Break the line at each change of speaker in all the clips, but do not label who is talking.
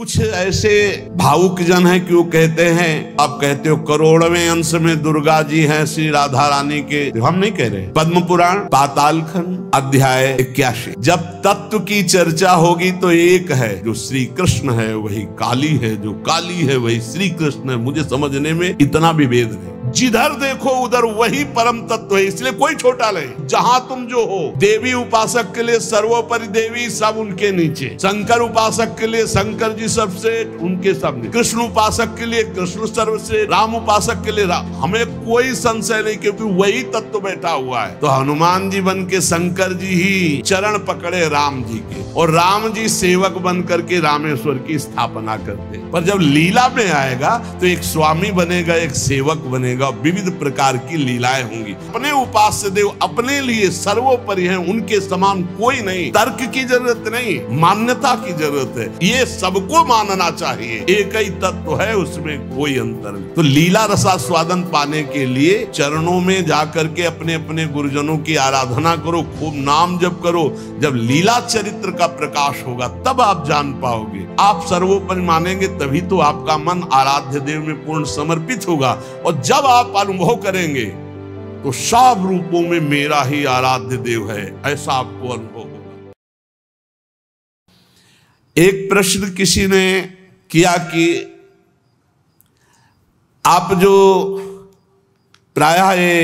कुछ ऐसे भावुक जन हैं कि वो कहते हैं आप कहते हो करोड़वें अंश में दुर्गा जी हैं श्री राधा रानी के हम नहीं कह रहे पद्म पुराण पाताल खंड अध्याय इक्यासी जब तत्व की चर्चा होगी तो एक है जो श्री कृष्ण है वही काली है जो काली है वही श्री कृष्ण है मुझे समझने में इतना विभेद नहीं जिधर देखो उधर वही परम तत्व है इसलिए कोई छोटा नहीं जहाँ तुम जो हो देवी उपासक के लिए सर्वोपरि देवी सब उनके नीचे शंकर उपासक के लिए शंकर जी सबसे उनके सामने कृष्ण उपासक के लिए कृष्ण सर्व से राम उपासक के लिए राम हमें कोई संशय नहीं क्योंकि वही तत्व बैठा हुआ है तो हनुमान जी बन के शंकर जी ही चरण पकड़े राम जी के और राम जी सेवक बन करके रामेश्वर की स्थापना करते पर जब लीला में आएगा तो एक स्वामी बनेगा एक सेवक बनेगा रहेगा विविध प्रकार की लीलाएं होंगी अपने उपास्य देव अपने लिए सर्वोपरि हैं उनके समान कोई नहीं तर्क की जरूरत नहीं मान्यता की जरूरत है ये सबको मानना चाहिए एक ही तत्व है उसमें कोई अंतर नहीं तो लीला रसा स्वादन पाने के लिए चरणों में जाकर के अपने अपने गुरुजनों की आराधना करो खूब नाम जप करो जब लीला चरित्र का प्रकाश होगा तब आप जान पाओगे आप सर्वोपरि मानेंगे तभी तो आपका मन आराध्य देव में पूर्ण समर्पित होगा और जब जब आप अनुभव करेंगे तो सब रूपों में मेरा ही आराध्य देव है ऐसा आपको अनुभव होगा एक प्रश्न किसी ने किया कि आप जो प्रायः ये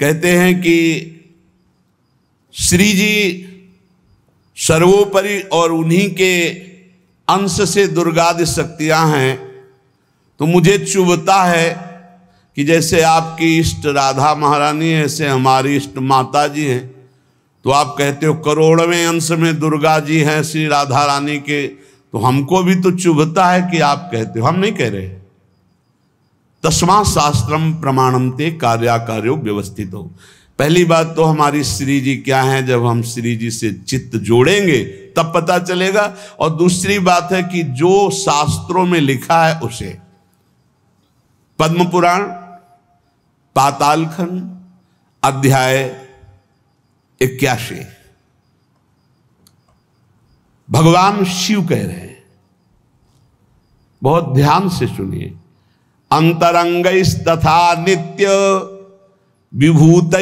कहते हैं कि श्री जी सर्वोपरि और उन्हीं के अंश से दुर्गादि शक्तियां हैं तो मुझे चुभता है कि जैसे आपकी इष्ट राधा महारानी है ऐसे हमारी इष्ट माता जी हैं तो आप कहते हो करोड़वें अंश में दुर्गा जी हैं श्री राधा रानी के तो हमको भी तो चुभता है कि आप कहते हो हम नहीं कह रहे तस्मा शास्त्रम प्रमाणम ते कार्याकार्यो व्यवस्थित हो पहली बात तो हमारी श्री जी क्या है जब हम श्री जी से चित्त जोड़ेंगे तब पता चलेगा और दूसरी बात है कि जो शास्त्रों में लिखा है उसे पद्म पुराण पातालखंड अध्याय इक्यासी भगवान शिव कह रहे हैं बहुत ध्यान से सुनिए अंतरंग तथा नित्य विभूत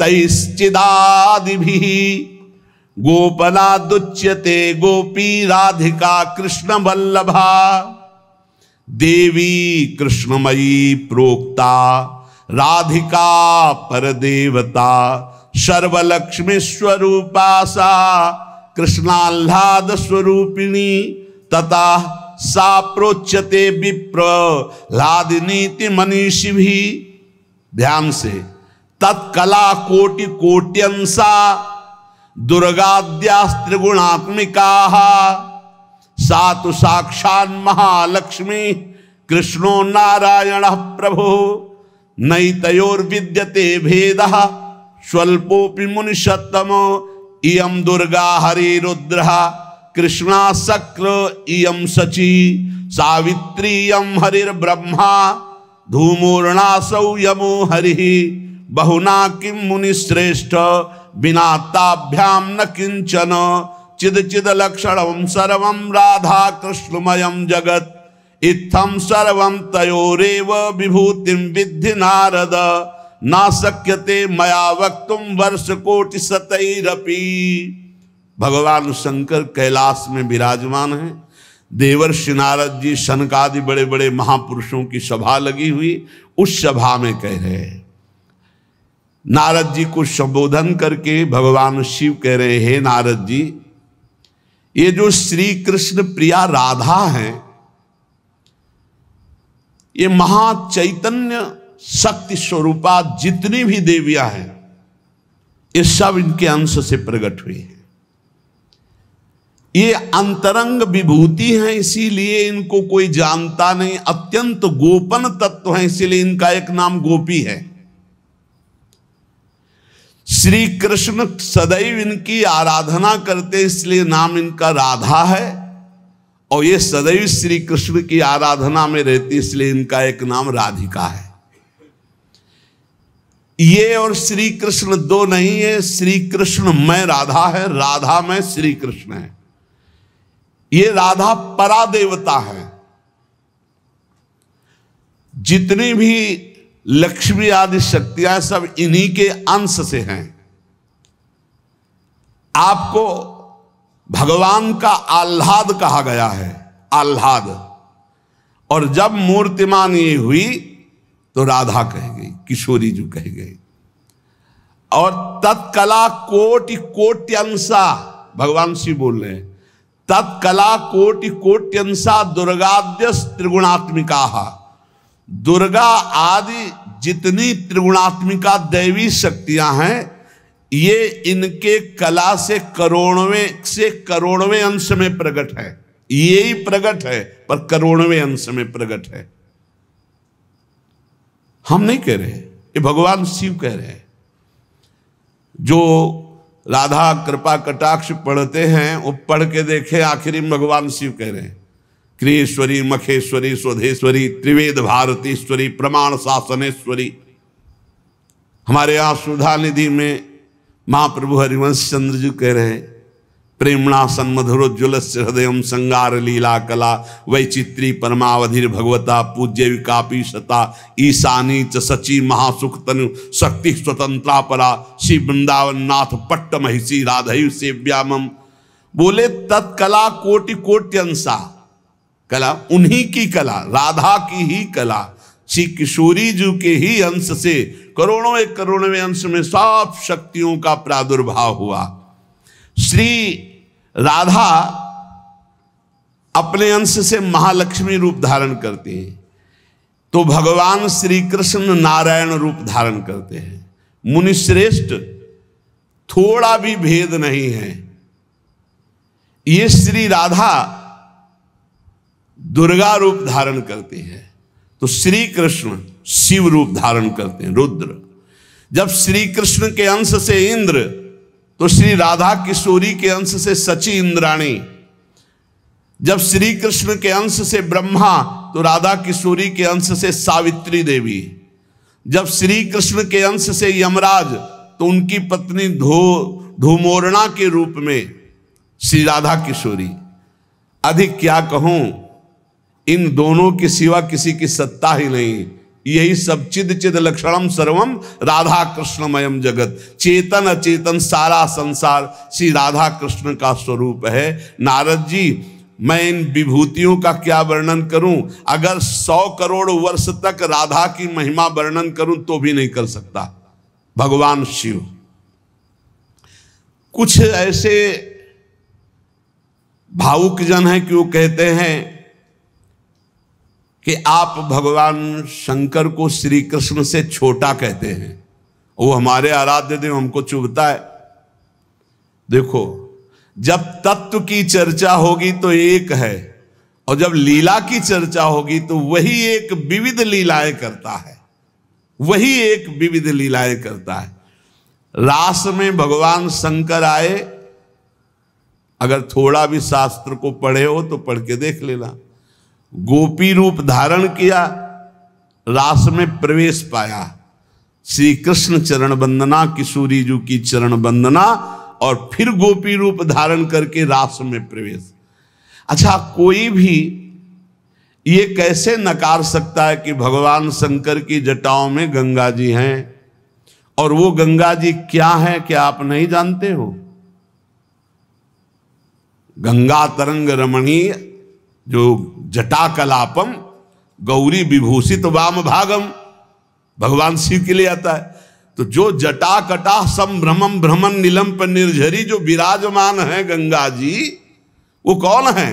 तैश्चिदादि गोपना दुच्यते गोपी राधिका कृष्ण वल्लभा देवी कृष्णमयी प्रोक्ता राधिका देवता सर्वलक्ष्मी स्वरूपा सा कृष्णाह्लाद स्वरूपिणी तथा सा प्रोच्यते विप्र लादिनीति मनीषी भी ध्यान से तत्कला कोटि कोट्यंसा दुर्गाद्या त्रिगुणात्मिका सा तो साक्षान महालक्ष्मी कृष्णो नारायण प्रभु नई तयोर्विद्यते भेद स्वल्पोपि मुनिषत्तम इं दुर्गा हरि रुद्र कृष्णा शक्र इयम सची सावित्री यम हरिर्ब्रह्मा सौ यमो हरि बहुना किम मुनिश्रेष्ठ बिना ताभ्याम न किंचन चिद चिद लक्षण सर्व राधा कृष्णमय जगत इत्थम सर्व तयोरेव विभूति विद्धि नारद ना शक्यते मया वक्तुम वर्ष कोटि सतरपी भगवान शंकर कैलाश में विराजमान है देवर्षि नारद जी शनकादि बड़े बड़े महापुरुषों की सभा लगी हुई उस सभा में कह रहे हैं नारद जी को संबोधन करके भगवान शिव कह रहे हैं नारद जी ये जो श्री कृष्ण प्रिया राधा हैं ये महाचैतन्य शक्ति स्वरूपा जितनी भी देवियां हैं ये सब इनके अंश से प्रकट हुई है ये अंतरंग विभूति हैं इसीलिए इनको कोई जानता नहीं अत्यंत गोपन तत्व है इसीलिए इनका एक नाम गोपी है श्री कृष्ण सदैव इनकी आराधना करते इसलिए नाम इनका राधा है और ये सदैव श्री कृष्ण की आराधना में रहती इसलिए इनका एक नाम राधिका है ये और श्री कृष्ण दो नहीं है श्री कृष्ण मैं राधा है राधा में श्री कृष्ण है ये राधा परादेवता है जितनी भी लक्ष्मी आदि शक्तियां सब इन्हीं के अंश से हैं आपको भगवान का आह्लाद कहा गया है आह्लाद और जब मूर्तिमान ये हुई तो राधा कह गई किशोरी जी कह गई और तत्कला कोटि कोट्यंशा भगवान शिव बोल रहे हैं तत्कला कोटि कोट्यंशा दुर्गाद्य त्रिगुणात्मिका दुर्गा आदि जितनी त्रिगुणात्मिका दैवी शक्तियां हैं ये इनके कला से करोड़वें से करोड़वें अंश में प्रकट है ये ही प्रकट है पर करोड़वें अंश में प्रकट है हम नहीं कह रहे ये भगवान शिव कह रहे हैं जो राधा कृपा कटाक्ष पढ़ते हैं वो पढ़ के देखे आखिरी भगवान शिव कह रहे हैं क्रियेश्वरी मखेश्वरी स्वधेश्वरी त्रिवेद भारतीश्वरी प्रमाण शासनेश्वरी हमारे यहां सुधा निधि में महाप्रभु हरिवंश चंद्र जी कह रहे हैं प्रेमणा सन्मधुरोज्वल से हृदय संगार लीला कला वैचित्री परमावधिर भगवता पूज्य विकापी सता ईशानी च सची महासुख तनु शक्ति स्वतंत्रा परा श्री वृंदावन नाथ पट्ट महिषी राधय सेव्या मम बोले तत्कला कोटि कोट्यंशा कला उन्हीं की कला राधा की ही कला श्री किशोरी जी के ही अंश से करोड़ों एक करोड़वें अंश में सब शक्तियों का प्रादुर्भाव हुआ श्री राधा अपने अंश से महालक्ष्मी रूप धारण करते हैं तो भगवान श्री कृष्ण नारायण रूप धारण करते हैं मुनिश्रेष्ठ थोड़ा भी भेद नहीं है ये श्री राधा दुर्गा रूप धारण करते हैं तो श्री कृष्ण शिव रूप धारण करते हैं रुद्र जब श्री कृष्ण के अंश से इंद्र तो श्री राधा किशोरी के अंश से सची इंद्राणी जब श्री कृष्ण के अंश से ब्रह्मा तो राधा किशोरी के अंश से सावित्री देवी जब श्री कृष्ण के अंश से यमराज तो उनकी पत्नी धो धूमोरणा के रूप में श्री राधा किशोरी अधिक क्या कहूं इन दोनों के सिवा किसी की सत्ता ही नहीं यही सब चिद चिद लक्षणम सर्वम राधा कृष्णमयम जगत चेतन अचेतन सारा संसार श्री राधा कृष्ण का स्वरूप है नारद जी मैं इन विभूतियों का क्या वर्णन करूं अगर सौ करोड़ वर्ष तक राधा की महिमा वर्णन करूं तो भी नहीं कर सकता भगवान शिव कुछ ऐसे भावुक जन हैं कि वो कहते हैं कि आप भगवान शंकर को श्री कृष्ण से छोटा कहते हैं वो हमारे आराध्य देव हमको चुभता है देखो जब तत्व की चर्चा होगी तो एक है और जब लीला की चर्चा होगी तो वही एक विविध लीलाएं करता है वही एक विविध लीलाएं करता है रास में भगवान शंकर आए अगर थोड़ा भी शास्त्र को पढ़े हो तो पढ़ के देख लेना गोपी रूप धारण किया रास में प्रवेश पाया श्री कृष्ण चरण वंदना किशोरी जी की चरण वंदना और फिर गोपी रूप धारण करके रास में प्रवेश अच्छा कोई भी ये कैसे नकार सकता है कि भगवान शंकर की जटाओं में गंगा जी हैं और वो गंगा जी क्या है क्या आप नहीं जानते हो गंगा तरंग रमणीय जो जटा कलापम गौरी विभूषित वाम भागम भगवान शिव के लिए आता है तो जो जटा कटा भ्रमम भ्रमण नीलम पर निर्झरी जो विराजमान है गंगा जी वो कौन है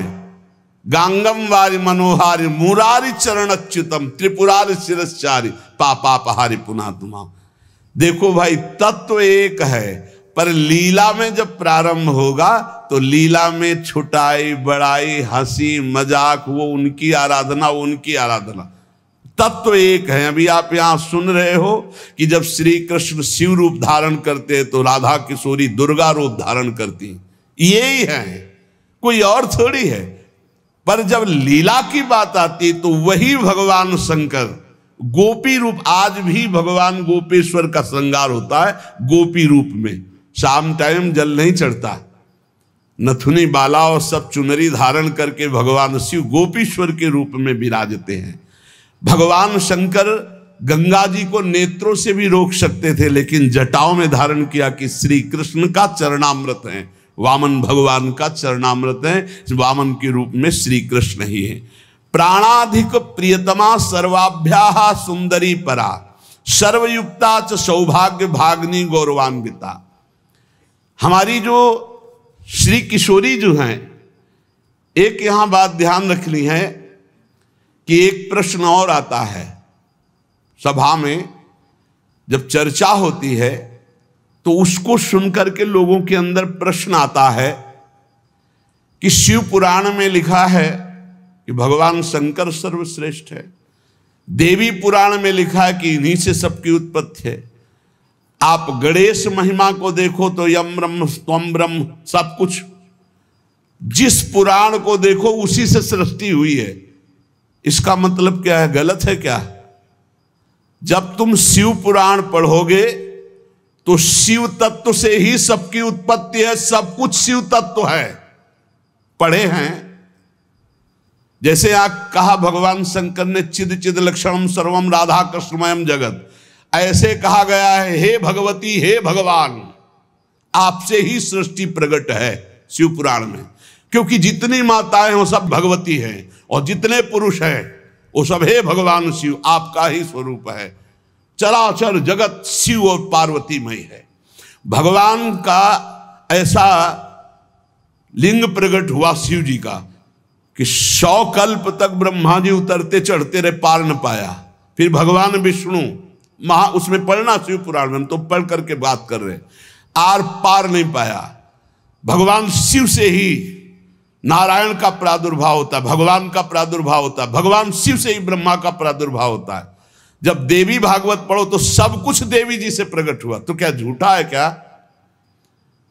गांगम वारी मनोहारी मुरारी चरण अच्युतम त्रिपुरारी शिरस्चारी पापापहारी पुनः तुमा देखो भाई तत्व तो एक है पर लीला में जब प्रारंभ होगा तो लीला में छुटाई बड़ाई हंसी मजाक वो उनकी आराधना वो उनकी आराधना तत्व तो एक है अभी आप यहां सुन रहे हो कि जब श्री कृष्ण शिव रूप धारण करते हैं तो राधा किशोरी दुर्गा रूप धारण करती ये ही है कोई और थोड़ी है पर जब लीला की बात आती तो वही भगवान शंकर गोपी रूप आज भी भगवान गोपेश्वर का श्रृंगार होता है गोपी रूप में शाम टाइम जल नहीं चढ़ता नथुनी बाला और सब चुनरी धारण करके भगवान शिव गोपीश्वर के रूप में विराजते हैं भगवान शंकर गंगा जी को नेत्रों से भी रोक सकते थे लेकिन जटाओं में धारण किया कि श्री कृष्ण का चरणामृत है वामन भगवान का चरणामृत है वामन के रूप में श्री कृष्ण ही है प्राणाधिक प्रियतमा सर्वाभ्या सुंदरी परा सर्वयुक्ता च सौभाग्य भाग्नि गौरवान्विता हमारी जो श्री किशोरी जो हैं एक यहां बात ध्यान रखनी है कि एक प्रश्न और आता है सभा में जब चर्चा होती है तो उसको सुनकर के लोगों के अंदर प्रश्न आता है कि शिव पुराण में लिखा है कि भगवान शंकर सर्वश्रेष्ठ है देवी पुराण में लिखा है कि इन्हीं से सबकी उत्पत्ति है आप गणेश महिमा को देखो तो यम ब्रह्म तम ब्रह्म सब कुछ जिस पुराण को देखो उसी से सृष्टि हुई है इसका मतलब क्या है गलत है क्या जब तुम शिव पुराण पढ़ोगे तो शिव तत्व से ही सबकी उत्पत्ति है सब कुछ शिव तत्व है पढ़े हैं जैसे आप कहा भगवान शंकर ने चिद चिद लक्षणम सर्वम राधा कृष्णमयम जगत ऐसे कहा गया है हे भगवती हे भगवान आपसे ही सृष्टि प्रकट है शिव पुराण में क्योंकि जितनी माताएं वो सब भगवती हैं और जितने पुरुष हैं वो सब हे भगवान शिव आपका ही स्वरूप है चराचर जगत शिव और पार्वतीमय है भगवान का ऐसा लिंग प्रकट हुआ शिव जी का कि सौ कल्प तक ब्रह्मा जी उतरते चढ़ते रहे पार न पाया फिर भगवान विष्णु महा उसमें पढ़ना शिव पुराण में हम तो पढ़ करके बात कर रहे आर पार नहीं पाया भगवान शिव से ही नारायण का प्रादुर्भाव होता है भगवान का प्रादुर्भाव होता है भगवान शिव से ही ब्रह्मा का प्रादुर्भाव होता है जब देवी भागवत पढ़ो तो सब कुछ देवी जी से प्रकट हुआ तो क्या झूठा है क्या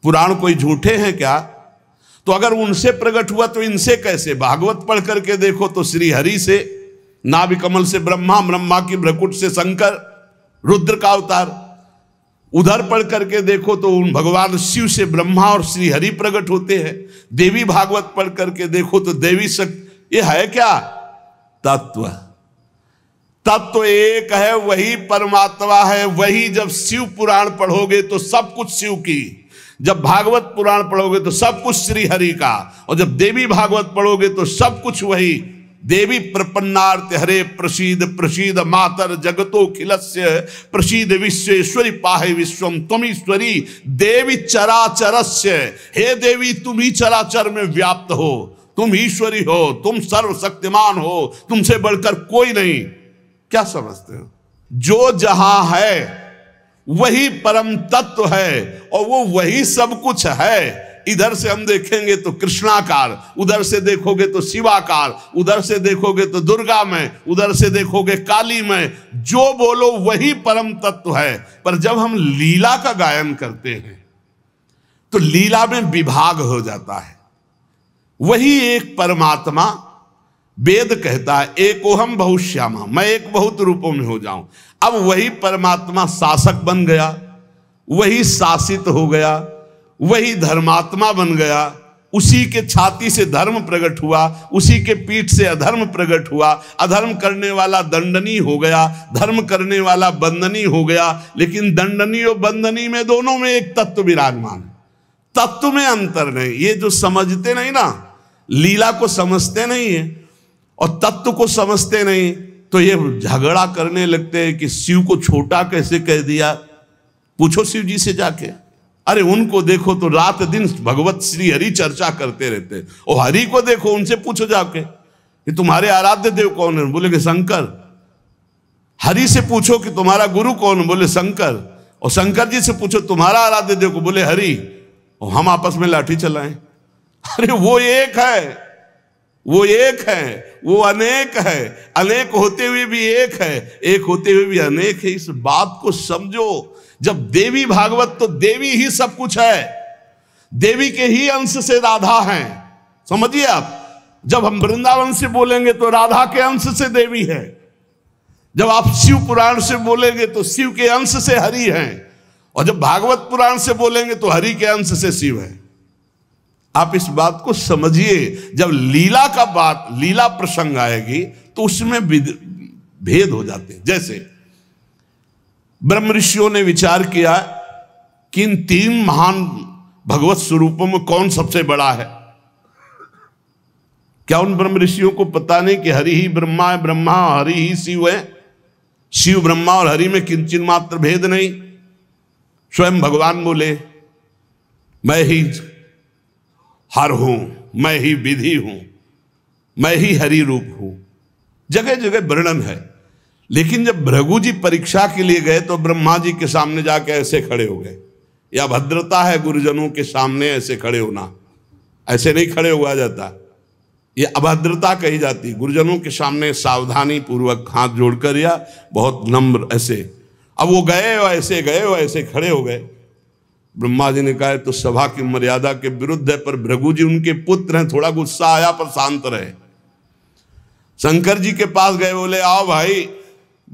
पुराण कोई झूठे हैं क्या तो अगर उनसे प्रकट हुआ तो इनसे कैसे भागवत पढ़ करके देखो तो श्री हरि से नाभिकमल से ब्रह्मा ब्रह्मा की भ्रकुट से शंकर रुद्र का अवतार उधर पढ़ करके देखो तो उन भगवान शिव से ब्रह्मा और श्री हरि प्रकट होते हैं देवी भागवत पढ़ करके देखो तो देवी शक्ति ये है क्या तत्व तत्व तो एक है वही परमात्मा है वही जब शिव पुराण पढ़ोगे तो सब कुछ शिव की जब भागवत पुराण पढ़ोगे तो सब कुछ श्री हरि का और जब देवी भागवत पढ़ोगे तो सब कुछ वही देवी प्रपन्नार्थ हरे प्रसिद प्रसिद मातर जगतो खिलस्य प्रसिद्ध विश्वेश्वरी पाहे विश्वम तुमीश्वरी देवी चराचरस्य हे देवी तुम ही चराचर में व्याप्त हो तुम ईश्वरी हो तुम सर्वशक्तिमान हो तुमसे बढ़कर कोई नहीं क्या समझते हो जो जहां है वही परम तत्व है और वो वही सब कुछ है इधर से हम देखेंगे तो कृष्णाकार उधर से देखोगे तो शिवाकार उधर से देखोगे तो दुर्गा में उधर से देखोगे काली में जो बोलो वही परम तत्व है पर जब हम लीला का गायन करते हैं तो लीला में विभाग हो जाता है वही एक परमात्मा वेद कहता है एक बहुत बहुश्यामा मैं एक बहुत रूपों में हो जाऊं अब वही परमात्मा शासक बन गया वही शासित हो गया वही धर्मात्मा बन गया उसी के छाती से धर्म प्रकट हुआ उसी के पीठ से अधर्म प्रकट हुआ अधर्म करने वाला दंडनी हो गया धर्म करने वाला बंदनी हो गया लेकिन दंडनी और बंदनी में दोनों में एक तत्व विराजमान तत्व में अंतर नहीं ये जो समझते नहीं ना लीला को समझते नहीं है और तत्व को समझते नहीं तो ये झगड़ा करने लगते हैं कि शिव को छोटा कैसे कह दिया पूछो शिव जी से जाके अरे उनको देखो तो रात दिन भगवत श्री हरि चर्चा करते रहते और हरि को देखो उनसे पूछो जाके कि तुम्हारे आराध्य देव कौन है बोले कि शंकर हरि से पूछो कि तुम्हारा गुरु कौन बोले शंकर और शंकर जी से पूछो तुम्हारा आराध्य देव को बोले हरि और हम आपस में लाठी चलाएं अरे वो एक है वो एक है वो अनेक है अनेक होते हुए भी एक है एक होते हुए भी अनेक है इस बात को समझो जब देवी भागवत तो देवी ही सब कुछ है देवी के ही अंश से राधा हैं समझिए आप जब हम वृंदावन से बोलेंगे तो राधा के अंश से देवी है जब आप शिव पुराण से बोलेंगे तो शिव के अंश से हरि हैं और जब भागवत पुराण से बोलेंगे तो हरि के अंश से शिव है आप इस बात को समझिए जब लीला का बात लीला प्रसंग आएगी तो उसमें भेद हो जाते हैं जैसे ब्रह्म ऋषियों ने विचार किया कि इन तीन महान भगवत स्वरूपों में कौन सबसे बड़ा है क्या उन ब्रह्म ऋषियों को पता नहीं कि हरि ही ब्रह्मा है ब्रह्मा हरि ही शिव है शिव ब्रह्मा और हरि में किंचन मात्र भेद नहीं स्वयं भगवान बोले मैं ही हर हूं मैं ही विधि हूं मैं ही हरि रूप हूं जगह जगह वर्णन है लेकिन जब भृगु जी परीक्षा के लिए गए तो ब्रह्मा जी के सामने जाके ऐसे खड़े हो गए या भद्रता है गुरुजनों के सामने ऐसे खड़े होना ऐसे नहीं खड़े हुआ जाता ये अभद्रता कही जाती गुरुजनों के सामने सावधानी पूर्वक हाथ जोड़कर या बहुत नम्र ऐसे अब वो गए ऐसे गए ऐसे खड़े हो गए ब्रह्मा जी ने कहा तो सभा की मर्यादा के विरुद्ध है पर भृगु जी उनके पुत्र हैं थोड़ा गुस्सा आया पर शांत रहे शंकर जी के पास गए बोले आओ भाई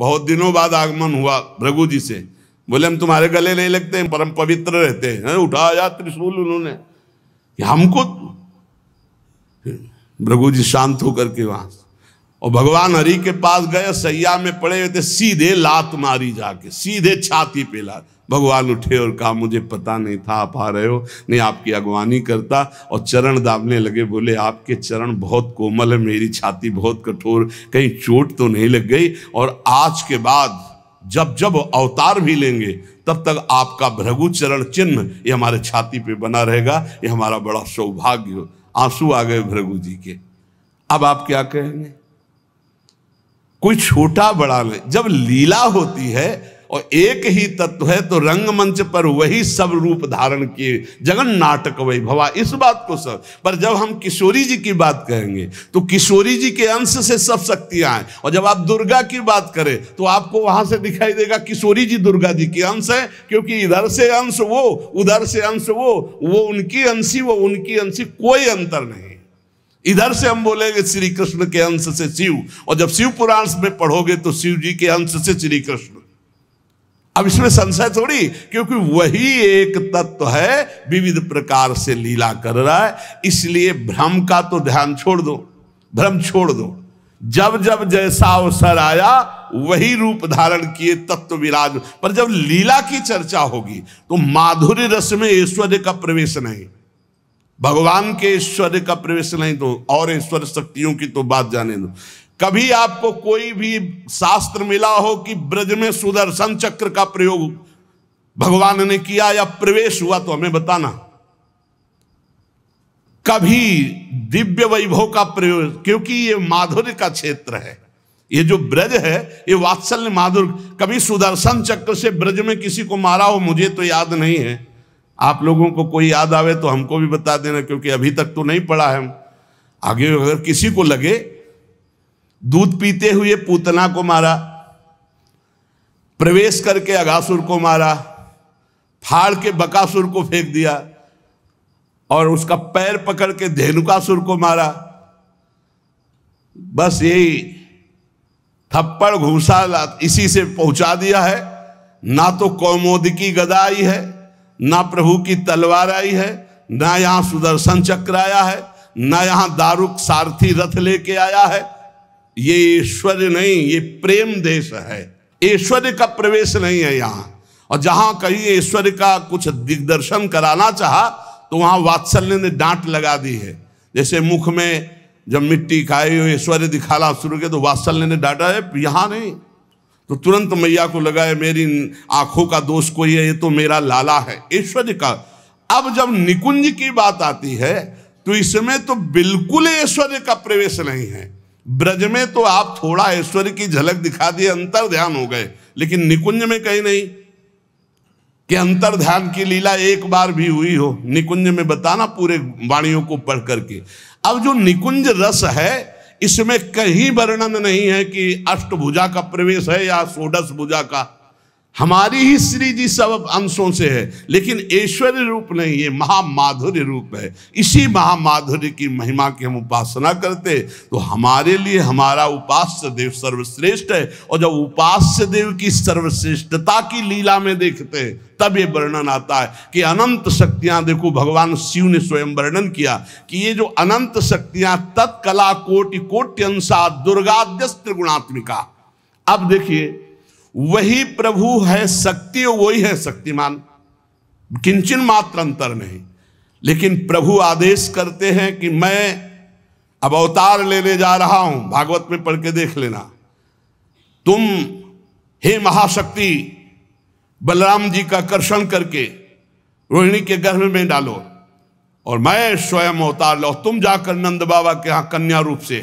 बहुत दिनों बाद आगमन हुआ भृगु जी से बोले हम तुम्हारे गले नहीं लगते परम पवित्र रहते हैं उठाया त्रिशूल उन्होंने हमको भृगु जी शांत होकर के वहां और भगवान हरि के पास गए सैया में पड़े हुए थे सीधे लात मारी जाके सीधे छाती पे लात भगवान उठे और कहा मुझे पता नहीं था आप आ रहे हो नहीं आपकी अगवानी करता और चरण दाबने लगे बोले आपके चरण बहुत कोमल है मेरी छाती बहुत कठोर कहीं चोट तो नहीं लग गई और आज के बाद जब जब अवतार भी लेंगे तब तक आपका भ्रगु चरण चिन्ह ये हमारे छाती पे बना रहेगा ये हमारा बड़ा सौभाग्य हो आंसू आ गए भ्रगु जी के अब आप क्या कहेंगे कोई छोटा बड़ा नहीं जब लीला होती है और एक ही तत्व है तो रंगमंच पर वही सब रूप धारण किए जगन नाटक वैभवा इस बात को सब पर जब हम किशोरी जी की बात कहेंगे तो किशोरी जी के अंश से सब शक्तियां हैं और जब आप दुर्गा की बात करें तो आपको वहां से दिखाई देगा किशोरी जी दुर्गा जी के अंश है क्योंकि इधर से अंश वो उधर से अंश वो वो उनकी अंशी वो उनकी अंशी कोई अंतर नहीं इधर से हम बोलेंगे श्री कृष्ण के अंश से शिव और जब शिव पुराण में पढ़ोगे तो शिव जी के अंश से श्री कृष्ण अब इसमें संशय थोड़ी क्योंकि वही एक तत्व है विविध प्रकार से लीला कर रहा है इसलिए भ्रम का तो ध्यान छोड़ दो भ्रम छोड़ दो जब जब जैसा अवसर आया वही रूप धारण किए तत्व विराज पर जब लीला की चर्चा होगी तो माधुर्य रस में ऐश्वर्य का प्रवेश नहीं भगवान के ऐश्वर्य का प्रवेश नहीं तो और ईश्वर शक्तियों की तो बात जाने दो कभी आपको कोई भी शास्त्र मिला हो कि ब्रज में सुदर्शन चक्र का प्रयोग भगवान ने किया या प्रवेश हुआ तो हमें बताना कभी दिव्य वैभव का प्रयोग क्योंकि ये माधुर्य का क्षेत्र है ये जो ब्रज है ये वात्सल्य माधुर्य कभी सुदर्शन चक्र से ब्रज में किसी को मारा हो मुझे तो याद नहीं है आप लोगों को कोई याद आवे तो हमको भी बता देना क्योंकि अभी तक तो नहीं पड़ा है हम आगे अगर किसी को लगे दूध पीते हुए पूतना को मारा प्रवेश करके अगासुर को मारा फाड़ के बकासुर को फेंक दिया और उसका पैर पकड़ के धेनुकासुर को मारा बस यही थप्पड़ घुसा इसी से पहुंचा दिया है ना तो कौमोद की गदा आई है ना प्रभु की तलवार आई है ना यहाँ सुदर्शन चक्र आया है ना यहाँ दारुक सारथी रथ लेके आया है ये ईश्वर्य नहीं ये प्रेम देश है ऐश्वर्य का प्रवेश नहीं है यहाँ और जहां कहीं ऐश्वर्य का कुछ दिग्दर्शन कराना चाहा तो वहां वात्सल्य ने डांट लगा दी है जैसे मुख में जब मिट्टी खाई हुई ऐश्वर्य दिखाला शुरू किया तो वात्सल्य ने डांटा है यहाँ नहीं तो तुरंत मैया को लगा है मेरी आंखों का दोष कोई है ये तो मेरा लाला है ऐश्वर्य का अब जब निकुंज की बात आती है तो इसमें तो बिल्कुल ऐश्वर्य का प्रवेश नहीं है ब्रज में तो आप थोड़ा ऐश्वर्य की झलक दिखा दिए अंतर ध्यान हो गए लेकिन निकुंज में कहीं नहीं कि अंतर ध्यान की लीला एक बार भी हुई हो निकुंज में बताना पूरे वाणियों को पढ़ करके अब जो निकुंज रस है इसमें कहीं वर्णन नहीं है कि अष्टभुजा का प्रवेश है या षोडश भुजा का हमारी ही श्री जी सब अंशों से है लेकिन ऐश्वर्य रूप नहीं ये महामाधुर्य रूप है इसी महामाधुर्य की महिमा की हम उपासना करते तो हमारे लिए हमारा उपास्य देव सर्वश्रेष्ठ है और जब उपास्य देव की सर्वश्रेष्ठता की लीला में देखते हैं तब ये वर्णन आता है कि अनंत शक्तियां देखो भगवान शिव ने स्वयं वर्णन किया कि ये जो अनंत शक्तियां तत्कला कोटि कोट्यंशा दुर्गाद्यस्त्र गुणात्मिका अब देखिए वही प्रभु है शक्ति और वही है शक्तिमान किंचन मात्र अंतर नहीं लेकिन प्रभु आदेश करते हैं कि मैं अब अवतार लेने जा रहा हूं भागवत में पढ़ के देख लेना तुम हे महाशक्ति बलराम जी का कर्षण करके रोहिणी के गर्भ में डालो और मैं स्वयं अवतार लो तुम जाकर नंद बाबा के यहां कन्या रूप से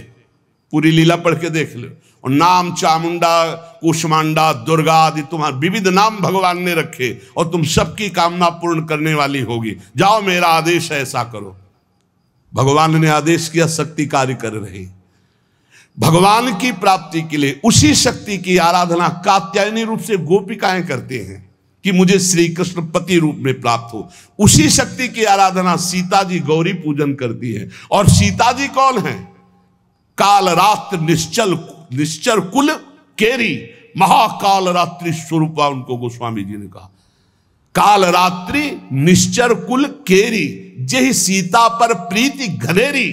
पूरी लीला पढ़ के देख लो नाम चामुंडा कुष्मांडा दुर्गा आदि तुम्हारे विविध नाम भगवान ने रखे और तुम सबकी कामना पूर्ण करने वाली होगी जाओ मेरा आदेश है ऐसा करो भगवान ने आदेश किया शक्ति कार्य कर रही भगवान की प्राप्ति के लिए उसी शक्ति की आराधना कात्यायनी रूप से गोपिकाएं करते हैं कि मुझे श्री कृष्ण पति रूप में प्राप्त हो उसी शक्ति की आराधना सीता जी गौरी पूजन करती है और सीता जी कौन है काल रात्र निश्चल निश्चर कुल केरी महाकाल रात्रि स्वरूप उनको गोस्वामी जी ने कहा काल रात्रि निश्चर कुल केरी जे सीता पर प्रीति घनेरी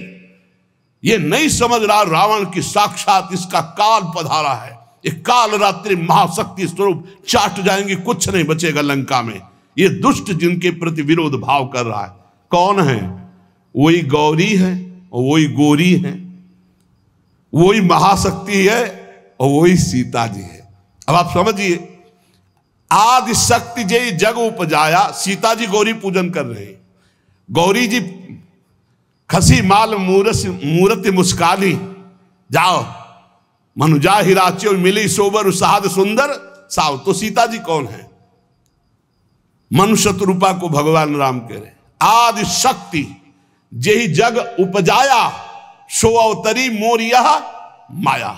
ये नहीं समझ रहा रावण की साक्षात इसका काल पधारा है ये काल रात्रि महाशक्ति स्वरूप चाट जाएंगे कुछ नहीं बचेगा लंका में ये दुष्ट जिनके प्रति विरोध भाव कर रहा है कौन है वही गौरी है वही गोरी है वही महाशक्ति है और वही सीता जी है अब आप समझिए आदि शक्ति जय जग उपजाया सीता जी गौरी पूजन कर रहे गौरी जी खसी माल मूरस मूर्ति मुस्कानी जाओ मनुजा हिराचियो मिली सोबर उसाद सुंदर साव तो सीता जी कौन है मनुष्य रूपा को भगवान राम कह रहे आदि शक्ति जय जग उपजाया सो अवतरी यह माया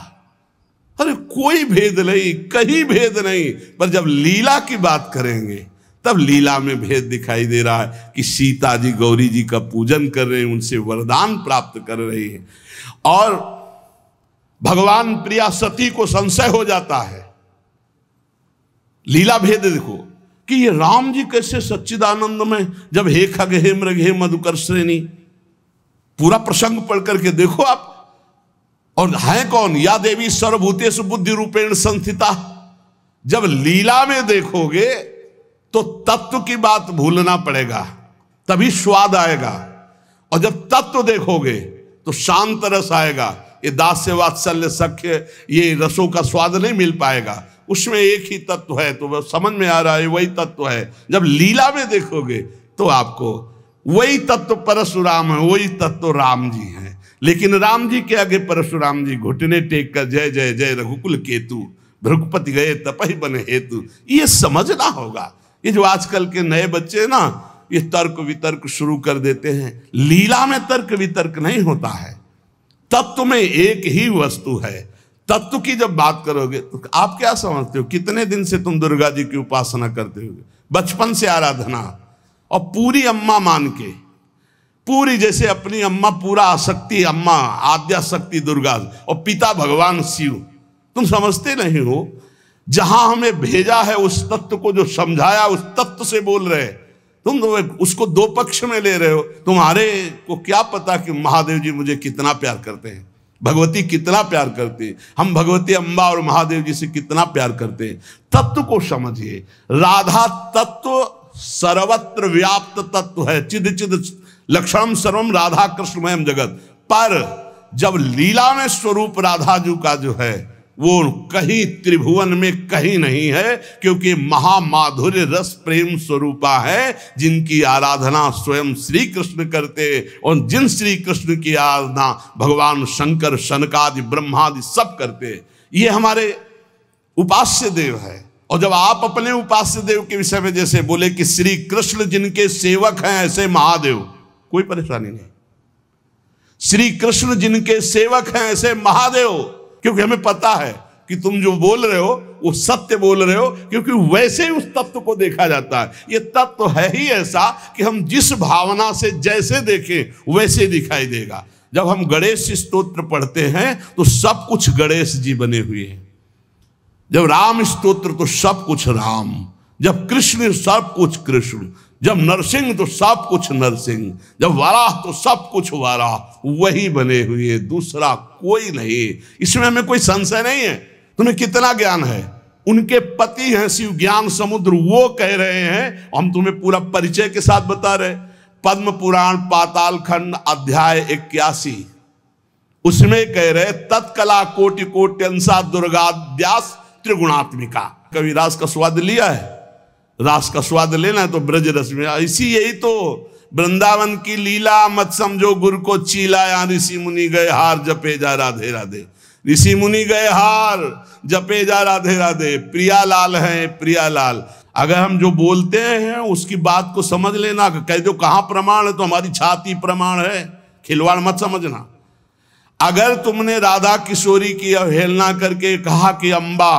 अरे कोई भेद नहीं कहीं भेद नहीं पर जब लीला की बात करेंगे तब लीला में भेद दिखाई दे रहा है कि सीता जी गौरी जी का पूजन कर रहे हैं उनसे वरदान प्राप्त कर रही है और भगवान प्रिया सती को संशय हो जाता है लीला भेद देखो कि ये राम जी कैसे सच्चिदानंद में जब हे खग हे मृग हे मधुकर श्रेणी पूरा प्रसंग पढ़ करके देखो आप और है कौन या देवी सर्वभूतेश बुद्धि रूपेण संस्थिता जब लीला में देखोगे तो तत्व की बात भूलना पड़ेगा तभी स्वाद आएगा और जब तत्व देखोगे तो शांत रस आएगा ये दास्य वात्सल्य सख्य ये रसों का स्वाद नहीं मिल पाएगा उसमें एक ही तत्व है तो वह समझ में आ रहा है वही तत्व है जब लीला में देखोगे तो आपको वही तत्व परशुराम है वही तत्व राम जी हैं लेकिन राम जी के आगे परशुराम जी घुटने टेक कर जय जय जय रघुकुल केतु भ्रुगपति गए तपह बने हेतु ये समझना होगा ये जो आजकल के नए बच्चे ना ये तर्क वितर्क शुरू कर देते हैं लीला में तर्क वितर्क नहीं होता है तत्व में एक ही वस्तु है तत्व की जब बात करोगे तो आप क्या समझते हो कितने दिन से तुम दुर्गा जी की उपासना करते हो बचपन से आराधना और पूरी अम्मा मान के पूरी जैसे अपनी अम्मा पूरा आशक्ति अम्मा आद्याशक्ति दुर्गा और पिता भगवान शिव तुम समझते नहीं हो जहां हमें भेजा है उस तत्व को जो समझाया उस तत्व से बोल रहे तुम तो उसको दो पक्ष में ले रहे हो तुम्हारे को क्या पता कि महादेव जी मुझे कितना प्यार करते हैं भगवती कितना प्यार करती हम भगवती अम्बा और महादेव जी से कितना प्यार करते हैं तत्व को समझिए राधा तत्व सर्वत्र व्याप्त तत्व है चिद चिद लक्षणम सर्वम राधा मयम जगत पर जब लीला में स्वरूप राधा जी का जो है वो कहीं त्रिभुवन में कहीं नहीं है क्योंकि महामाधुर्य रस प्रेम स्वरूपा है जिनकी आराधना स्वयं श्री कृष्ण करते और जिन श्री कृष्ण की आराधना भगवान शंकर शनकादि ब्रह्मादि सब करते ये हमारे उपास्य देव है और जब आप अपने उपास्य देव के विषय में जैसे बोले कि श्री कृष्ण जिनके सेवक हैं ऐसे महादेव कोई परेशानी नहीं श्री कृष्ण जिनके सेवक हैं ऐसे महादेव क्योंकि हमें पता है कि तुम जो बोल रहे हो वो सत्य बोल रहे हो क्योंकि वैसे ही उस तत्व को देखा जाता है ये तत्व है ही ऐसा कि हम जिस भावना से जैसे देखें वैसे दिखाई देगा जब हम गणेश स्त्रोत्र पढ़ते हैं तो सब कुछ गणेश जी बने हुए हैं जब राम स्तोत्र तो सब कुछ राम जब कृष्ण सब कुछ कृष्ण जब नरसिंह तो सब कुछ नरसिंह जब वाराह तो सब कुछ वाराह वही बने हुए दूसरा कोई नहीं इसमें हमें कोई संशय नहीं है तुम्हें कितना ज्ञान है उनके पति हैं शिव ज्ञान समुद्र वो कह रहे हैं हम तुम्हें पूरा परिचय के साथ बता रहे पद्म पुराण पाताल खंड अध्याय इक्यासी उसमें कह रहे तत्कला कोटि कोट्यंसा दुर्गा व्यास त्रिगुणात्मिका कभी रास का स्वाद लिया है रास का स्वाद लेना है तो ब्रज रस में इसी यही तो वृंदावन की लीला मत समझो गुरु को चीला यहाँ ऋषि मुनि गए हार जपे जा राधे राधे ऋषि मुनि गए हार जपे जा राधे राधे प्रिया लाल है प्रिया लाल अगर हम जो बोलते हैं उसकी बात को समझ लेना कह दो कहाँ प्रमाण है तो हमारी छाती प्रमाण है खिलवाड़ मत समझना अगर तुमने राधा किशोरी की अवहेलना करके कहा कि अम्बा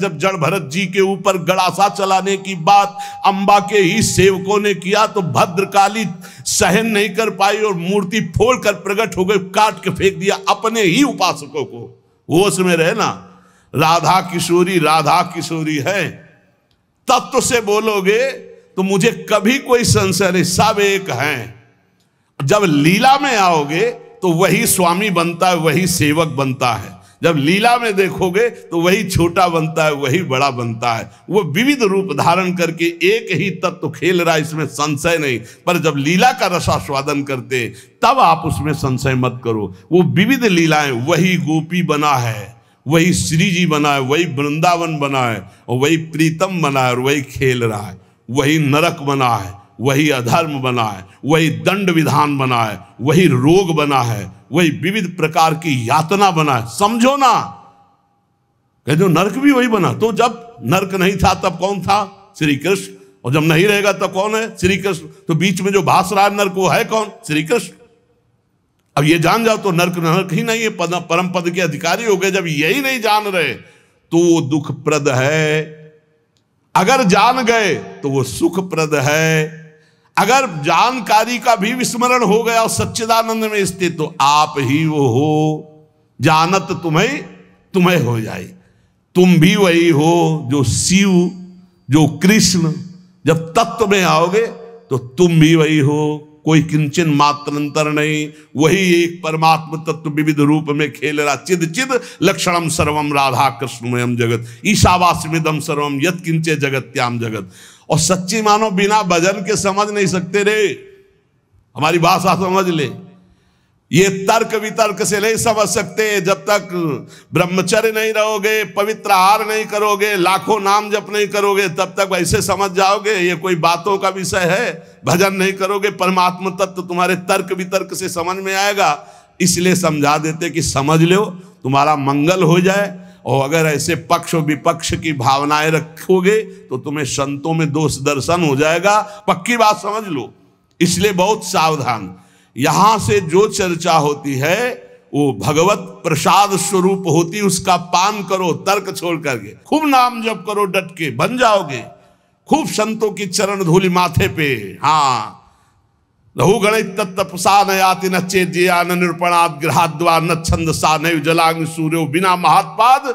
जब जड़ भरत जी के ऊपर गड़ासा चलाने की बात अंबा के ही सेवकों ने किया तो भद्रकाली सहन नहीं कर पाई और मूर्ति फोड़ कर प्रकट हो गई काट के फेंक दिया अपने ही उपासकों को वो उसमें रहे ना राधा किशोरी राधा किशोरी है तत्व से बोलोगे तो मुझे कभी कोई संशय नहीं सब एक हैं जब लीला में आओगे तो वही स्वामी बनता है वही सेवक बनता है जब लीला में देखोगे तो वही छोटा बनता है वही बड़ा बनता है वो विविध रूप धारण करके एक ही तत्व तो खेल रहा है इसमें संशय नहीं पर जब लीला का रसास्वादन करते तब आप उसमें संशय मत करो वो विविध लीलाएं वही गोपी बना है वही श्री जी बना है वही वृंदावन बना है और वही प्रीतम बना है और वही खेल रहा है वही नरक बना है वही अधर्म बना है वही दंड विधान बना है वही रोग बना है वही विविध प्रकार की यातना बना है समझो ना कहते हो नर्क भी वही बना तो जब नर्क नहीं था तब कौन था श्री कृष्ण और जब नहीं रहेगा तब कौन है श्री कृष्ण तो बीच में जो भाष रहा है नर्क वो है कौन श्री कृष्ण अब ये जान जाओ तो नर्क नर्क ही नहीं है पद, परम पद के अधिकारी हो गए जब यही नहीं जान रहे तो वो दुखप्रद है अगर जान गए तो वो सुखप्रद है अगर जानकारी का भी विस्मरण हो गया और सच्चिदानंद में स्थित तो आप ही वो हो जानत तुम्हें तुम्हें हो जाए तुम भी वही हो जो शिव जो कृष्ण जब तत्व में आओगे तो तुम भी वही हो कोई किंचन मात्र अंतर नहीं वही एक परमात्म तत्व विविध रूप में खेल रहा चिद चिद लक्षणम सर्वम राधा कृष्णमयम जगत ईशावासमिदम सर्वम यत किंचे जगत त्याम जगत और सच्ची मानो बिना भजन के समझ नहीं सकते रे हमारी भाषा समझ ले ये तर्क वितर्क से नहीं समझ सकते जब तक ब्रह्मचर्य नहीं रहोगे पवित्र आहार नहीं करोगे लाखों नाम जप नहीं करोगे तब तक वैसे समझ जाओगे ये कोई बातों का विषय है भजन नहीं करोगे परमात्मा तत्व तो तुम्हारे तर्क वितर्क से समझ में आएगा इसलिए समझा देते कि समझ लो तुम्हारा मंगल हो जाए और अगर ऐसे पक्ष और विपक्ष की भावनाएं रखोगे तो तुम्हें संतों में दोष दर्शन हो जाएगा पक्की बात समझ लो इसलिए बहुत सावधान यहां से जो चर्चा होती है वो भगवत प्रसाद स्वरूप होती उसका पान करो तर्क छोड़ करके खूब नाम जप करो डट के बन जाओगे खूब संतों की चरण धूलि माथे पे हाँ रहु गणित तपसा न आति न चेजिया न निरूपणात गृहाद्वा न छंद सा नय जलांग सूर्यो बिना महात्पाद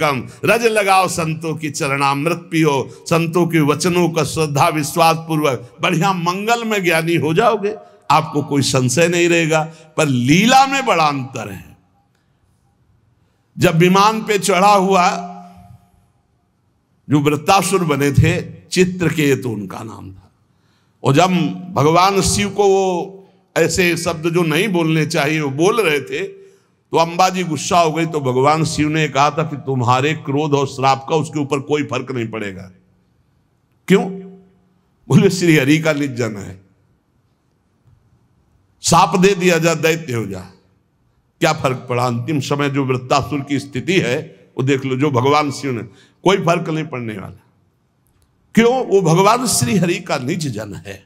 कम रज लगाओ संतों की चरणामृत पियो संतों के वचनों का श्रद्धा विश्वास पूर्वक बढ़िया मंगल में ज्ञानी हो जाओगे आपको कोई संशय नहीं रहेगा पर लीला में बड़ा अंतर है जब विमान पे चढ़ा हुआ जो वृत्तासुर बने थे चित्र के तो उनका नाम था और जब भगवान शिव को वो ऐसे शब्द जो नहीं बोलने चाहिए वो बोल रहे थे तो अंबा जी गुस्सा हो गई तो भगवान शिव ने कहा था कि तुम्हारे क्रोध और श्राप का उसके ऊपर कोई फर्क नहीं पड़ेगा क्यों बोले श्री हरि का निजन है साप दे दिया जा दैत्य हो जा क्या फर्क पड़ा अंतिम समय जो वृत्तासुर की स्थिति है वो देख लो जो भगवान शिव ने कोई फर्क नहीं पड़ने वाला क्यों वो भगवान श्री हरि का निज जन है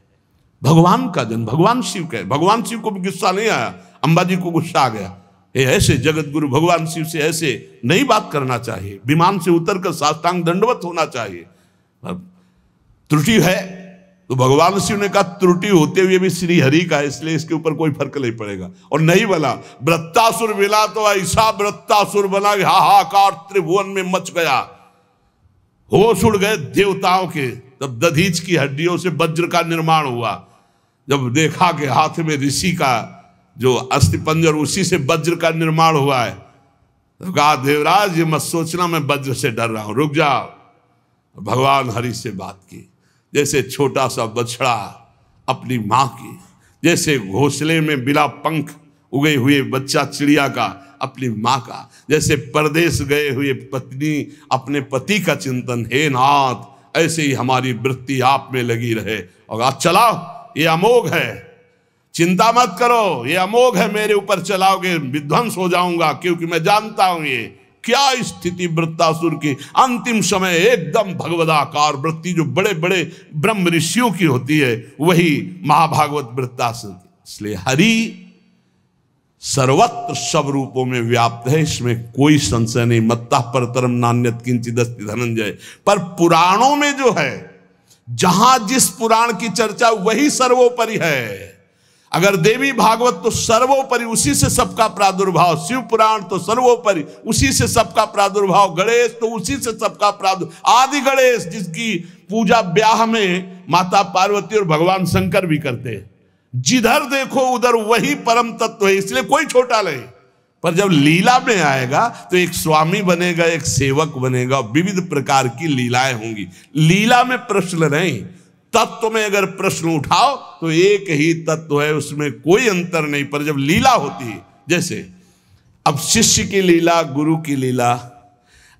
भगवान का जन भगवान शिव का भगवान शिव को भी गुस्सा नहीं आया अंबा जी को गुस्सा आ गया ये ऐसे जगत गुरु भगवान शिव से ऐसे नहीं बात करना चाहिए विमान से उतर कर साष्टांग दंडवत होना चाहिए त्रुटि है तो भगवान शिव ने कहा त्रुटि होते हुए भी श्री हरि का इसलिए इसके ऊपर कोई फर्क नहीं पड़ेगा और नहीं बोला वृत्तासुर मिला तो ऐसा वृत्तासुर बना हाहाकार त्रिभुवन में मच गया होश उड़ गए देवताओं के तब दधीच की हड्डियों से वज्र का निर्माण हुआ जब देखा कि हाथ में ऋषि का जो अस्थि पंजर उसी से वज्र का निर्माण हुआ है तो कहा देवराज ये मत सोचना मैं वज्र से डर रहा हूं रुक जाओ भगवान हरि से बात की जैसे छोटा सा बछड़ा अपनी माँ की जैसे घोंसले में बिला पंख उगे हुए बच्चा चिड़िया का अपनी माँ का जैसे परदेश गए हुए पत्नी अपने पति का चिंतन हे नाथ ऐसे ही हमारी वृत्ति आप में लगी रहे और आज चलाओ ये अमोघ है चिंता मत करो ये अमोघ है मेरे ऊपर चलाओगे विध्वंस हो जाऊंगा क्योंकि मैं जानता हूं ये क्या स्थिति वृत्तासुर की अंतिम समय एकदम भगवदाकार वृत्ति जो बड़े बड़े ब्रह्म ऋषियों की होती है वही महाभागवत वृत्तासुर की इसलिए हरि सर्वत्र सब रूपों में व्याप्त है इसमें कोई संशय नहीं मत्ता परतरम नान्यत किंचिदस्ति धनंजय पर पुराणों में जो है जहां जिस पुराण की चर्चा वही सर्वोपरि है अगर देवी भागवत तो सर्वोपरि उसी से सबका प्रादुर्भाव शिव पुराण तो सर्वोपरि उसी से सबका प्रादुर्भाव गणेश तो उसी से सबका प्रादुर्भाव आदि गणेश जिसकी पूजा ब्याह में माता पार्वती और भगवान शंकर भी करते हैं जिधर देखो उधर वही परम तत्व है इसलिए कोई छोटा नहीं पर जब लीला में आएगा तो एक स्वामी बनेगा एक सेवक बनेगा विविध प्रकार की लीलाएं होंगी लीला में प्रश्न नहीं तत्व में अगर प्रश्न उठाओ तो एक ही तत्व है उसमें कोई अंतर नहीं पर जब लीला होती है जैसे अब शिष्य की लीला गुरु की लीला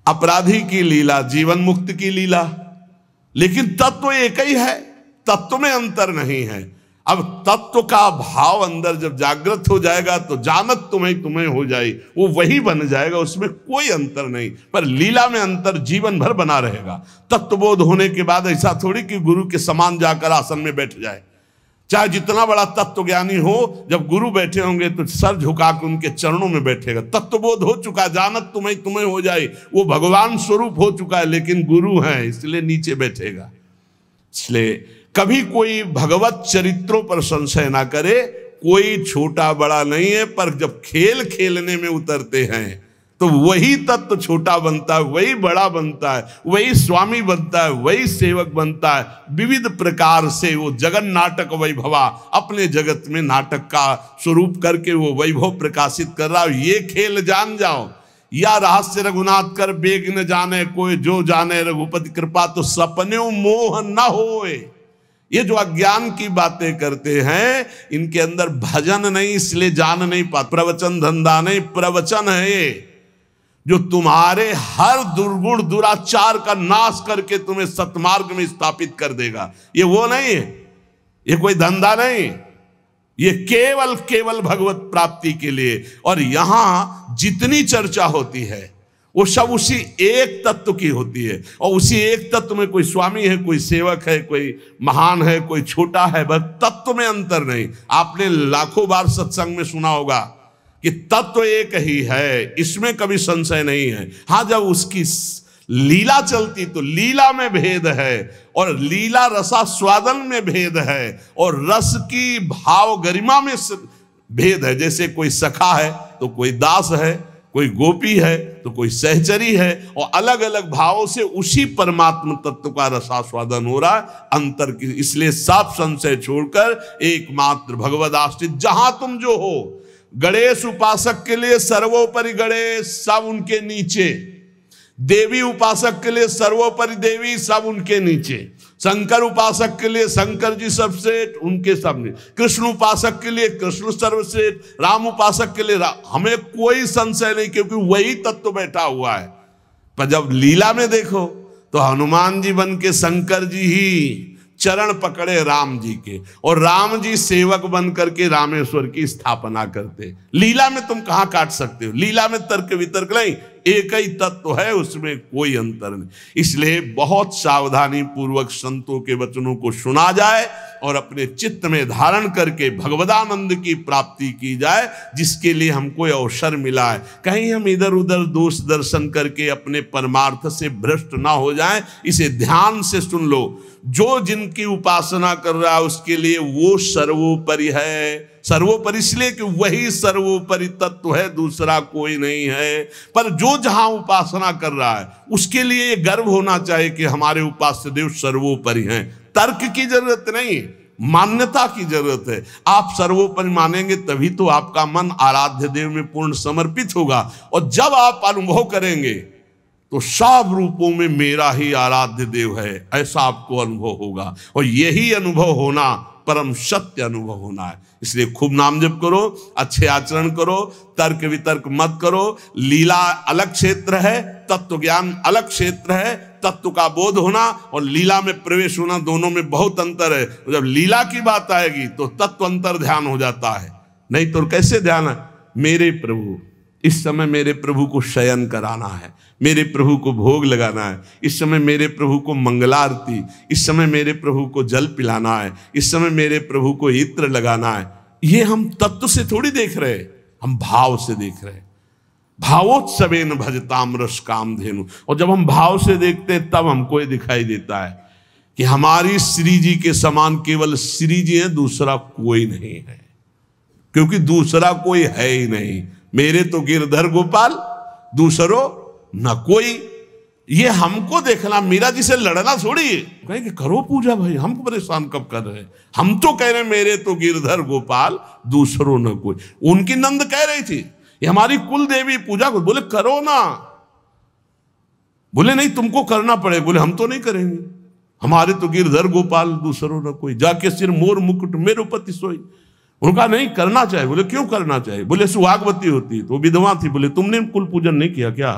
अपराधी की लीला जीवन मुक्त की लीला लेकिन तत्व एक ही है तत्व में अंतर नहीं है अब तत्व का भाव अंदर जब जागृत हो जाएगा तो जानत तुम्हें तुम्हें हो जाए वो वही बन जाएगा उसमें कोई अंतर नहीं पर लीला में अंतर जीवन भर बना रहेगा तत्वबोध होने के बाद ऐसा थोड़ी कि गुरु के समान जाकर आसन में बैठ जाए चाहे जितना बड़ा तत्व ज्ञानी हो जब गुरु बैठे होंगे तो सर झुका के उनके चरणों में बैठेगा तत्वबोध हो चुका जानत तुम्हें तुम्हें हो जाए वो भगवान स्वरूप हो चुका है लेकिन गुरु है इसलिए नीचे बैठेगा इसलिए कभी कोई भगवत चरित्रों पर संशय ना करे कोई छोटा बड़ा नहीं है पर जब खेल खेलने में उतरते हैं तो वही तत्व छोटा बनता है वही बड़ा बनता है वही स्वामी बनता है वही सेवक बनता है विविध प्रकार से वो जगन नाटक वैभवा अपने जगत में नाटक का स्वरूप करके वो वैभव प्रकाशित कर रहा है ये खेल जान जाओ या रहस्य रघुनाथ कर बेग न जाने कोई जो जाने रघुपति कृपा तो सपने मोह न होए ये जो अज्ञान की बातें करते हैं इनके अंदर भजन नहीं इसलिए जान नहीं पा प्रवचन धंधा नहीं प्रवचन है ये जो तुम्हारे हर दुर्गुण दुराचार का नाश करके तुम्हें सतमार्ग में स्थापित कर देगा ये वो नहीं है ये कोई धंधा नहीं ये केवल केवल भगवत प्राप्ति के लिए और यहां जितनी चर्चा होती है वो सब उसी एक तत्व की होती है और उसी एक तत्व में कोई स्वामी है कोई सेवक है कोई महान है कोई छोटा है बस तत्व में अंतर नहीं आपने लाखों बार सत्संग में सुना होगा कि तत्व एक ही है इसमें कभी संशय नहीं है हाँ जब उसकी लीला चलती तो लीला में भेद है और लीला रसा स्वादन में भेद है और रस की भाव गरिमा में भेद है जैसे कोई सखा है तो कोई दास है कोई गोपी है तो कोई सहचरी है और अलग अलग भावों से उसी परमात्म तत्व का रसास्वादन हो रहा है अंतर की इसलिए साफ संशय छोड़कर एकमात्र भगवद आश्रित जहां तुम जो हो गणेश उपासक के लिए सर्वोपरि गणेश सब उनके नीचे देवी उपासक के लिए सर्वोपरि देवी सब उनके नीचे शंकर उपासक के लिए शंकर जी सर्वश्रेष्ठ उनके सामने कृष्ण उपासक के लिए कृष्ण सर्वश्रेष्ठ राम उपासक के लिए हमें कोई संशय नहीं क्योंकि वही तत्व तो बैठा हुआ है पर जब लीला में देखो तो हनुमान जी बन के शंकर जी ही चरण पकड़े राम जी के और राम जी सेवक बन करके रामेश्वर की स्थापना करते लीला में तुम कहाँ काट सकते हो लीला में तर्क वितर्क नहीं एक ही तत्व है उसमें कोई अंतर नहीं इसलिए बहुत सावधानी पूर्वक संतों के वचनों को सुना जाए और अपने चित्त में धारण करके भगवदानंद की प्राप्ति की जाए जिसके लिए हमको अवसर मिला है कहीं हम इधर उधर दोष दर्शन करके अपने परमार्थ से भ्रष्ट ना हो जाए इसे ध्यान से सुन लो जो जिनकी उपासना कर रहा है उसके लिए वो सर्वोपरि है सर्वोपरि इसलिए कि वही सर्वोपरि तत्व है दूसरा कोई नहीं है पर जो जहां उपासना कर रहा है उसके लिए ये गर्व होना चाहिए कि हमारे उपास्य देव सर्वोपरि हैं तर्क की जरूरत नहीं मान्यता की जरूरत है आप सर्वोपरि मानेंगे तभी तो आपका मन आराध्य देव में पूर्ण समर्पित होगा और जब आप अनुभव करेंगे तो सब रूपों में मेरा ही आराध्य देव है ऐसा आपको अनुभव होगा और यही अनुभव होना परम सत्य अनुभव होना है इसलिए खूब नाम जप करो अच्छे आचरण करो तर्क वितर्क मत करो लीला अलग क्षेत्र है तत्व ज्ञान अलग क्षेत्र है तत्व का बोध होना और लीला में प्रवेश होना दोनों में बहुत अंतर है जब लीला की बात आएगी तो तत्व अंतर ध्यान हो जाता है नहीं तो कैसे ध्यान है मेरे प्रभु इस समय मेरे प्रभु को शयन कराना है मेरे प्रभु को भोग लगाना है इस समय मेरे प्रभु को आरती इस समय मेरे प्रभु को जल पिलाना है इस समय मेरे प्रभु को इत्र लगाना है ये हम तत्व से थोड़ी देख रहे हम भाव से देख रहे भावोत्सवेन भजतामरस काम धेनु और जब हम भाव से देखते हैं तब हमको ये दिखाई देता है कि हमारी श्री जी के समान केवल श्री जी है दूसरा कोई नहीं है क्योंकि दूसरा कोई है ही नहीं मेरे तो गिरधर गोपाल दूसरों न कोई ये हमको देखना मीरा जी से लड़ना छोड़िए कि करो पूजा भाई हम परेशान कब कर रहे हैं हम तो कह रहे मेरे तो गिरधर गोपाल दूसरों न कोई उनकी नंद कह रही थी ये हमारी कुल देवी पूजा को बोले करो ना बोले नहीं तुमको करना पड़ेगा बोले हम तो नहीं करेंगे हमारे तो गिरधर गोपाल दूसरों न कोई जाके सिर मोर मुकुट मेरे पति सोई उनका नहीं करना चाहिए बोले क्यों करना चाहिए बोले सुहागवती होती तो विधवा थी बोले तुमने कुल पूजन नहीं किया क्या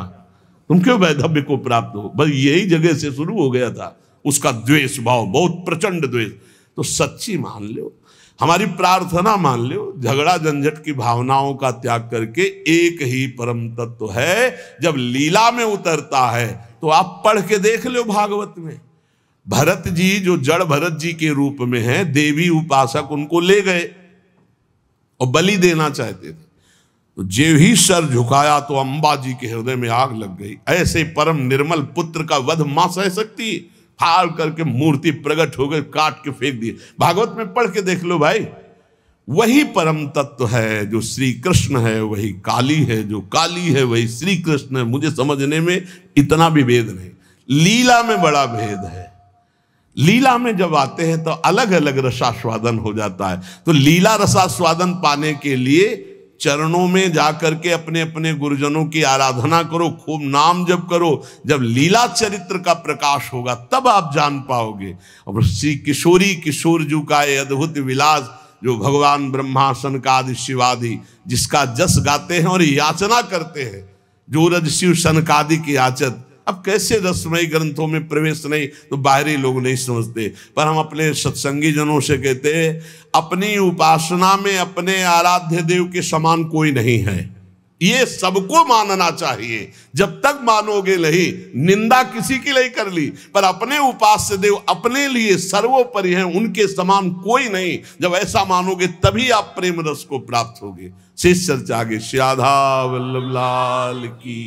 तुम क्यों वैधव्य को प्राप्त हो बस यही जगह से शुरू हो गया था उसका द्वेष भाव बहुत प्रचंड द्वेष तो सच्ची मान लो हमारी प्रार्थना मान लो झगड़ा झंझट की भावनाओं का त्याग करके एक ही परम तत्व है जब लीला में उतरता है तो आप पढ़ के देख लो भागवत में भरत जी जो जड़ भरत जी के रूप में है देवी उपासक उनको ले गए और बलि देना चाहते थे तो जे ही सर झुकाया तो अम्बा जी के हृदय में आग लग गई ऐसे परम निर्मल पुत्र का वध मां सह सकती फाल करके मूर्ति प्रकट हो गई काट के फेंक दिए भागवत में पढ़ के देख लो भाई वही परम तत्व है जो श्री कृष्ण है वही काली है जो काली है वही श्री कृष्ण है मुझे समझने में इतना भी भेद नहीं लीला में बड़ा भेद है लीला में जब आते हैं तो अलग अलग रसास्वादन हो जाता है तो लीला रसास्वादन पाने के लिए चरणों में जाकर के अपने अपने गुरुजनों की आराधना करो खूब नाम जब करो जब लीला चरित्र का प्रकाश होगा तब आप जान पाओगे और श्री किशोरी किशोर जू का ये अद्भुत विलास जो भगवान ब्रह्मासन का आदि शिवादि जिसका जस गाते हैं और याचना करते हैं जो रज शिव सनकादि की याचत अब कैसे रसमय ग्रंथों में प्रवेश नहीं तो बाहरी लोग नहीं समझते पर हम अपने सत्संगी जनों से कहते अपनी उपासना में अपने आराध्य देव के समान कोई नहीं है ये सबको मानना चाहिए जब तक मानोगे नहीं निंदा किसी की नहीं कर ली पर अपने उपास्य देव अपने लिए सर्वोपरि हैं उनके समान कोई नहीं जब ऐसा मानोगे तभी आप प्रेम रस को प्राप्त होगे शेष चर्चा आगे श्याधा वल्लभ लाल की